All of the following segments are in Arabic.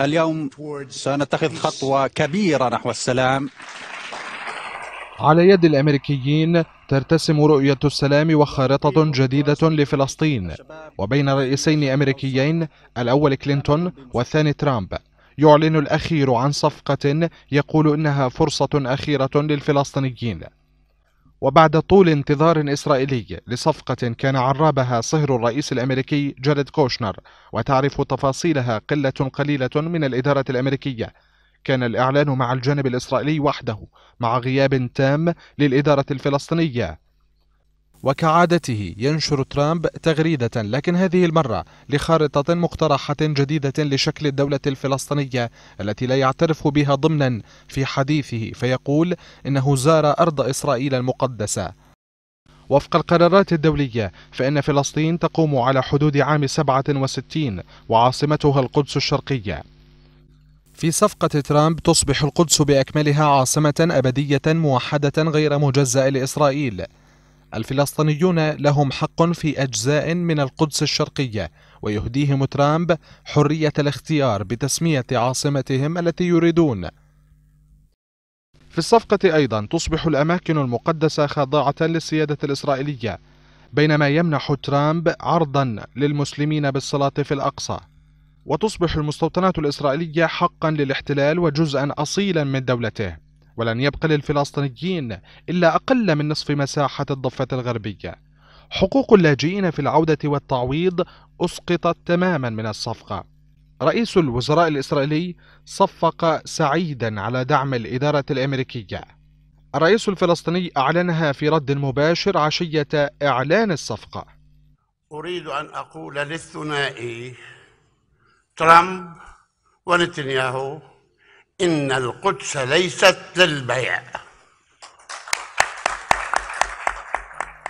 اليوم سنتخذ خطوة كبيرة نحو السلام على يد الأمريكيين ترتسم رؤية السلام وخارطة جديدة لفلسطين وبين رئيسين أمريكيين الأول كلينتون والثاني ترامب يعلن الأخير عن صفقة يقول إنها فرصة أخيرة للفلسطينيين وبعد طول انتظار إسرائيلي لصفقة كان عرابها صهر الرئيس الأمريكي جاريد كوشنر وتعرف تفاصيلها قلة قليلة من الإدارة الأمريكية كان الإعلان مع الجانب الإسرائيلي وحده مع غياب تام للإدارة الفلسطينية وكعادته ينشر ترامب تغريدة لكن هذه المرة لخارطة مقترحة جديدة لشكل الدولة الفلسطينية التي لا يعترف بها ضمنا في حديثه فيقول إنه زار أرض إسرائيل المقدسة وفق القرارات الدولية فإن فلسطين تقوم على حدود عام 67 وعاصمتها القدس الشرقية في صفقة ترامب تصبح القدس بأكملها عاصمة أبدية موحدة غير مجزأة لإسرائيل الفلسطينيون لهم حق في أجزاء من القدس الشرقية ويهديهم ترامب حرية الاختيار بتسمية عاصمتهم التي يريدون في الصفقة أيضا تصبح الأماكن المقدسة خاضعة للسيادة الإسرائيلية بينما يمنح ترامب عرضا للمسلمين بالصلاة في الأقصى وتصبح المستوطنات الإسرائيلية حقا للاحتلال وجزءا أصيلا من دولته ولن يبقى للفلسطينيين إلا أقل من نصف مساحة الضفة الغربية حقوق اللاجئين في العودة والتعويض أسقطت تماما من الصفقة رئيس الوزراء الإسرائيلي صفق سعيدا على دعم الإدارة الأمريكية الرئيس الفلسطيني أعلنها في رد مباشر عشية إعلان الصفقة أريد أن أقول للثنائي ترامب ونتنياهو إن القدس ليست للبيع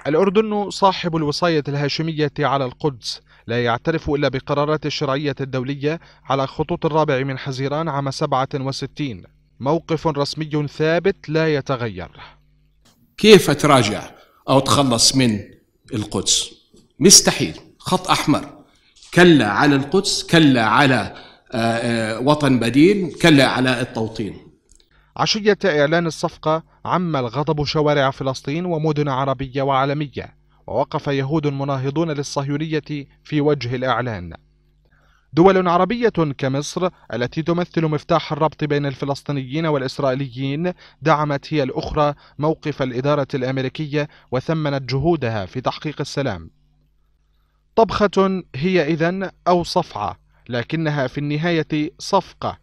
الأردن صاحب الوصاية الهاشمية على القدس لا يعترف إلا بقرارات الشرعية الدولية على خطوط الرابع من حزيران عام 67 موقف رسمي ثابت لا يتغير كيف أتراجع أو أتخلص من القدس مستحيل خط أحمر كلا على القدس كلا على آه، آه، وطن بديل كلا على التوطين عشية إعلان الصفقة عم الغضب شوارع فلسطين ومدن عربية وعالمية ووقف يهود مناهضون للصهيونية في وجه الإعلان دول عربية كمصر التي تمثل مفتاح الربط بين الفلسطينيين والإسرائيليين دعمت هي الأخرى موقف الإدارة الأمريكية وثمنت جهودها في تحقيق السلام طبخة هي إذن أو صفعة لكنها في النهاية صفقة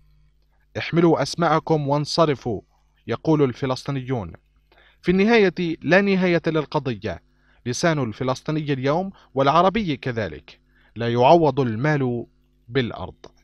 احملوا أسماءكم وانصرفوا يقول الفلسطينيون في النهاية لا نهاية للقضية لسان الفلسطيني اليوم والعربي كذلك لا يعوض المال بالأرض